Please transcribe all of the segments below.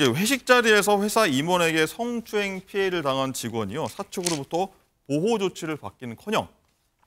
회식 자리에서 회사 임원에게 성추행 피해를 당한 직원이요 사측으로부터 보호 조치를 받기는커녕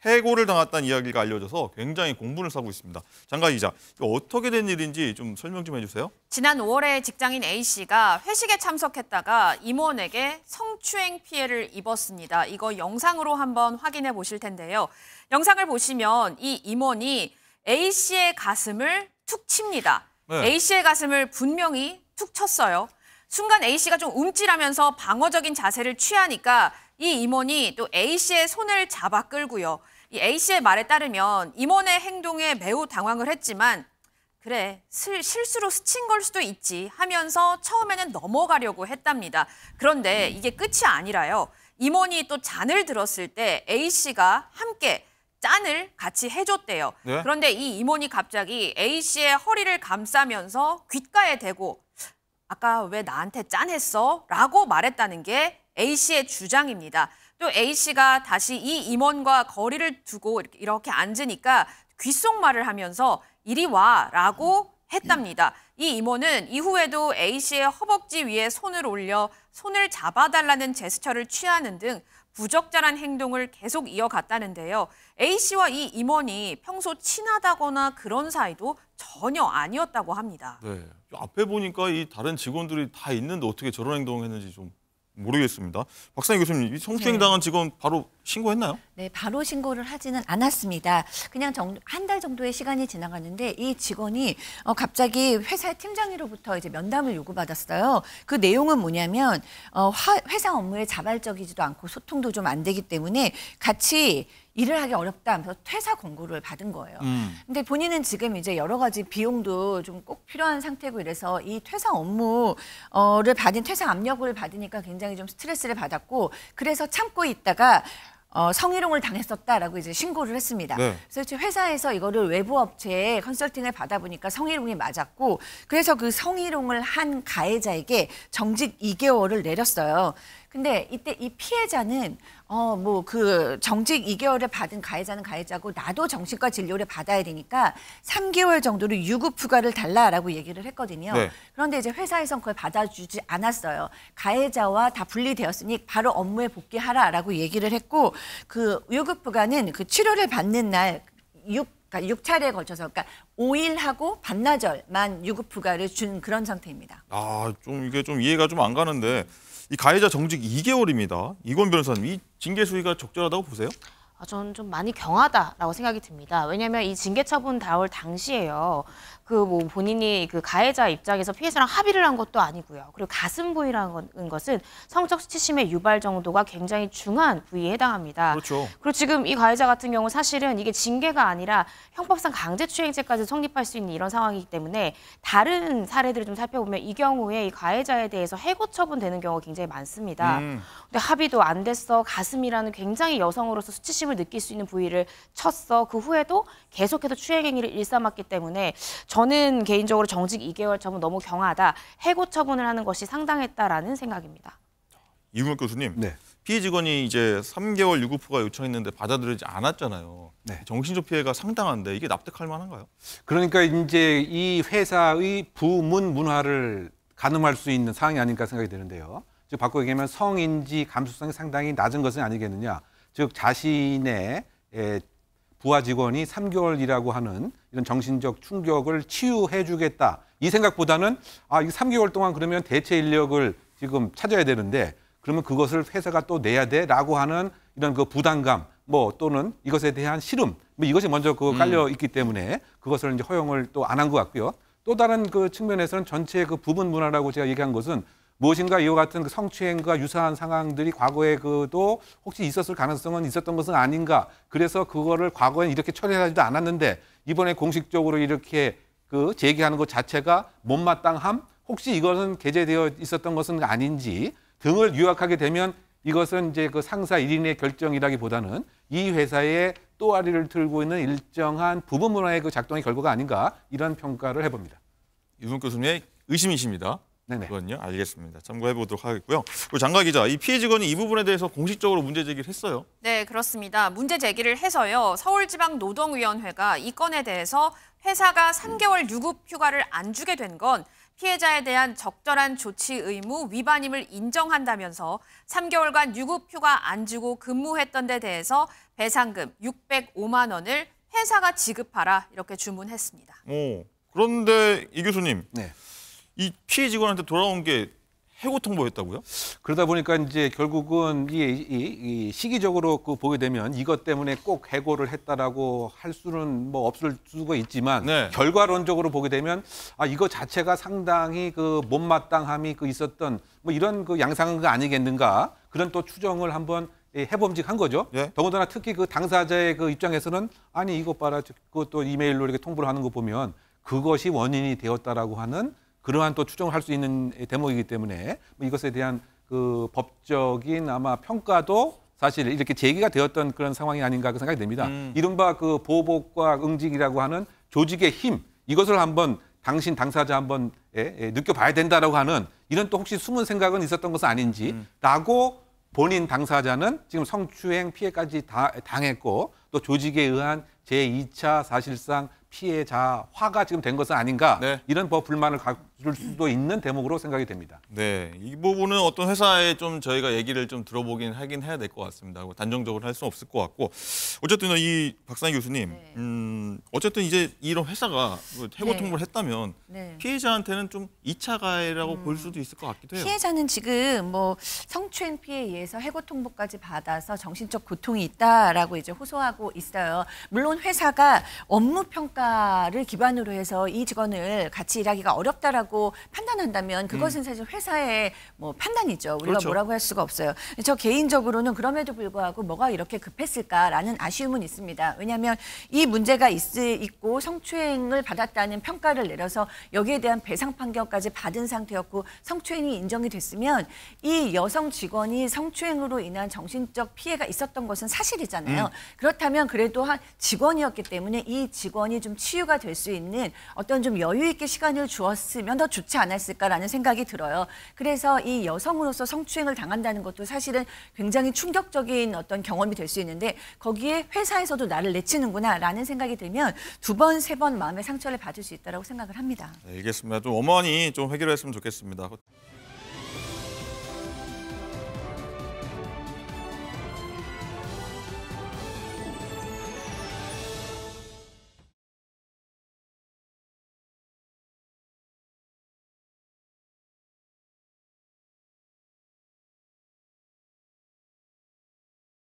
해고를 당했다는 이야기가 알려져서 굉장히 공분을 사고 있습니다. 장가 기자, 어떻게 된 일인지 좀 설명 좀 해주세요. 지난 5월에 직장인 A 씨가 회식에 참석했다가 임원에게 성추행 피해를 입었습니다. 이거 영상으로 한번 확인해 보실 텐데요. 영상을 보시면 이 임원이 A 씨의 가슴을 툭 칩니다. 네. A 씨의 가슴을 분명히 툭 쳤어요. 순간 A씨가 좀 움찔하면서 방어적인 자세를 취하니까 이 임원이 또 A씨의 손을 잡아 끌고요. 이 A씨의 말에 따르면 임원의 행동에 매우 당황을 했지만 그래, 슬, 실수로 스친 걸 수도 있지 하면서 처음에는 넘어가려고 했답니다. 그런데 이게 끝이 아니라요. 임원이 또 잔을 들었을 때 A씨가 함께 짠을 같이 해줬대요. 네? 그런데 이 임원이 갑자기 A씨의 허리를 감싸면서 귓가에 대고 아까 왜 나한테 짠했어? 라고 말했다는 게 A씨의 주장입니다. 또 A씨가 다시 이 임원과 거리를 두고 이렇게 앉으니까 귓속말을 하면서 이리 와라고 했답니다. 이 임원은 이후에도 A씨의 허벅지 위에 손을 올려 손을 잡아달라는 제스처를 취하는 등 부적절한 행동을 계속 이어갔다는데요. A씨와 이 임원이 평소 친하다거나 그런 사이도 전혀 아니었다고 합니다. 네. 앞에 보니까 이 다른 직원들이 다 있는데 어떻게 저런 행동을 했는지 좀 모르겠습니다. 박상희 교수님, 성추행당한 네. 직원 바로 신고했나요? 네, 바로 신고를 하지는 않았습니다. 그냥 한 달 정도의 시간이 지나갔는데 이 직원이 어, 갑자기 회사 팀장으로부터 이제 면담을 요구받았어요. 그 내용은 뭐냐면 어, 화, 회사 업무에 자발적이지도 않고 소통도 좀 안 되기 때문에 같이 일을 하기 어렵다 하면서 퇴사 권고를 받은 거예요. 음. 근데 본인은 지금 이제 여러 가지 비용도 좀 꼭 필요한 상태고 이래서 이 퇴사 업무를 받은 퇴사 압력을 받으니까 굉장히 좀 스트레스를 받았고 그래서 참고 있다가 어, 성희롱을 당했었다라고 이제 신고를 했습니다. 네. 그래서 회사에서 이거를 외부 업체에 컨설팅을 받아보니까 성희롱이 맞았고 그래서 그 성희롱을 한 가해자에게 정직 2개월을 내렸어요. 근데 이때 이 피해자는 어 뭐 그 정직 2개월을 받은 가해자는 가해자고 나도 정신과 진료를 받아야 되니까 3개월 정도를 유급 휴가를 달라라고 얘기를 했거든요. 네. 그런데 이제 회사에선 그걸 받아주지 않았어요. 가해자와 다 분리되었으니 바로 업무에 복귀하라라고 얘기를 했고 그 유급 휴가는 그 치료를 받는 날6 그러니까 6차례에 걸쳐서 그러니까 5일하고 반나절만 유급 휴가를준 그런 상태입니다. 아, 좀 이게 좀 이해가 좀 안 가는데 이 가해자 정직 2개월입니다. 이건 변호사님, 이 징계 수위가 적절하다고 보세요? 아, 저는 좀 많이 경하다라고 생각이 듭니다. 왜냐하면 이 징계 처분 다 올 당시에요. 그 뭐 본인이 그 가해자 입장에서 피해자랑 합의를 한 것도 아니고요. 그리고 가슴 부위라는 것은 성적 수치심의 유발 정도가 굉장히 중한 부위에 해당합니다. 그렇죠. 그리고 지금 이 가해자 같은 경우 사실은 이게 징계가 아니라 형법상 강제추행죄까지 성립할 수 있는 이런 상황이기 때문에 다른 사례들을 좀 살펴보면 이 경우에 이 가해자에 대해서 해고 처분되는 경우가 굉장히 많습니다. 음. 근데 합의도 안 됐어 가슴이라는 굉장히 여성으로서 수치심 수치심을 느낄 수 있는 부위를 쳤어. 그 후에도 계속해서 추행 행위를 일삼았기 때문에 저는 개인적으로 정직 2개월 처분 너무 경하다. 해고 처분을 하는 것이 상당했다라는 생각입니다. 이구명 교수님, 네. 피해 직원이 이제 3개월 유급휴가 요청했는데 받아들이지 않았잖아요. 네. 정신적 피해가 상당한데 이게 납득할 만한가요? 그러니까 이제 이 회사의 부문 문화를 가늠할 수 있는 상황이 아닐까 생각이 드는데요. 즉 바꿔 얘기하면 성인지 감수성이 상당히 낮은 것은 아니겠느냐. 즉 자신의 예, 부하 직원이 3개월이라고 하는 이런 정신적 충격을 치유해 주겠다. 이 생각보다는 아, 이 3개월 동안 그러면 대체 인력을 지금 찾아야 되는데 그러면 그것을 회사가 또 내야 돼라고 하는 이런 그 부담감 뭐 또는 이것에 대한 싫음 뭐 이것이 먼저 그 깔려 있기 때문에 그것을 이제 허용을 또 안 한 것 같고요. 또 다른 그 측면에서는 전체 그 부분 문화라고 제가 얘기한 것은 무엇인가 이와 같은 그 성추행과 유사한 상황들이 과거에 그도 혹시 있었을 가능성은 있었던 것은 아닌가. 그래서 그거를 과거엔 이렇게 처리하지도 않았는데 이번에 공식적으로 이렇게 그 제기하는 것 자체가 못마땅함 혹시 이것은 게재되어 있었던 것은 아닌지 등을 유학하게 되면 이것은 이제 그 상사 일인의 결정이라기보다는 이 회사의 또아리를 들고 있는 일정한 부분 문화의 그 작동의 결과가 아닌가 이런 평가를 해봅니다. 유성 교수님의 의심이십니다. 네 그건요? 알겠습니다. 참고해 보도록 하겠고요. 우리 장가 기자, 이 피해 직원이 이 부분에 대해서 공식적으로 문제 제기를 했어요. 네, 그렇습니다. 문제 제기를 해서요. 서울지방노동위원회가 이 건에 대해서 회사가 3개월 유급 휴가를 안 주게 된 건 피해자에 대한 적절한 조치 의무 위반임을 인정한다면서 3개월간 유급 휴가 안 주고 근무했던 데 대해서 배상금 605만 원을 회사가 지급하라 이렇게 주문했습니다. 오, 그런데 이 교수님. 네. 이 피해 직원한테 돌아온 게 해고 통보였다고요? 그러다 보니까 이제 결국은 이, 이, 이 시기적으로 그 보게 되면 이것 때문에 꼭 해고를 했다라고 할 수는 뭐 없을 수가 있지만 네. 결과론적으로 보게 되면 아 이거 자체가 상당히 그 못마땅함이 그 있었던 뭐 이런 그 양상은 그 아니겠는가 그런 또 추정을 한번 예, 해범직한 거죠. 예? 더군다나 특히 그 당사자의 그 입장에서는 아니 이것 봐라 그것도 이메일로 이렇게 통보를 하는 거 보면 그것이 원인이 되었다라고 하는 그러한 또 추정을 할 수 있는 대목이기 때문에 뭐 이것에 대한 그 법적인 아마 평가도 사실 이렇게 제기가 되었던 그런 상황이 아닌가 그 생각이 됩니다 음. 이른바 그 보복과 응징이라고 하는 조직의 힘 이것을 한번 당신 당사자 한번 예, 예, 느껴봐야 된다라고 하는 이런 또 혹시 숨은 생각은 있었던 것은 아닌지라고 음. 본인 당사자는 지금 성추행 피해까지 다 당했고 또 조직에 의한 제2차 사실상 피해자화가 지금 된 것은 아닌가 네. 이런 법 불만을 가질 수도 있는 대목으로 생각이 됩니다. 네, 이 부분은 어떤 회사에 좀 저희가 얘기를 좀 들어보긴 하긴 해야 될 것 같습니다. 뭐 단정적으로 할수 없을 것 같고 어쨌든 이 박상희 교수님 네. 음, 어쨌든 이제 이런 회사가 그 해고 네. 통보를 했다면 네. 피해자한테는 좀 2차 가해라고 음. 볼 수도 있을 것 같기도 해요. 피해자는 지금 뭐 성추행 피해에 서 해고 통보까지 받아서 정신적 고통이 있다라고 이제 호소하고 있어요. 물론 회사가 업무 평가를 기반으로 해서 이 직원을 같이 일하기가 어렵다라고 판단한다면 음. 그것은 음. 사실 회사의 뭐 판단이죠. 우리가 그렇죠. 뭐라고 할 수가 없어요. 저 개인적으로는 그럼에도 불구하고 뭐가 이렇게 급했을까라는 아쉬움은 있습니다. 왜냐하면 이 문제가 있수 있고 성추행을 받았다는 평가를 내려서 여기에 대한 배상 판결까지 받은 상태였고 성추행이 인정이 됐으면 이 여성 직원이 성추행으로 인한 정신적 피해가 있었던 것은 사실이잖아요. 음. 그렇다면 그래도 한 직원이었기 때문에 이 직원이 좀 치유가 될 수 있는 어떤 좀 여유 있게 시간을 주었으면 더 좋지 않았을까라는 생각이 들어요. 그래서 이 여성으로서 성추행을 당한다는 것도 사실은 굉장히 충격적인 어떤 경험이 될 수 있는데 거기에 회사에서도 나를 내치는구나라는 생각이 들면 된면두 번, 세 번 마음의 상처를 받을 수 있다고 생각을 합니다. 네, 알겠습니다. 좀 어머니 좀 해결했으면 좋겠습니다.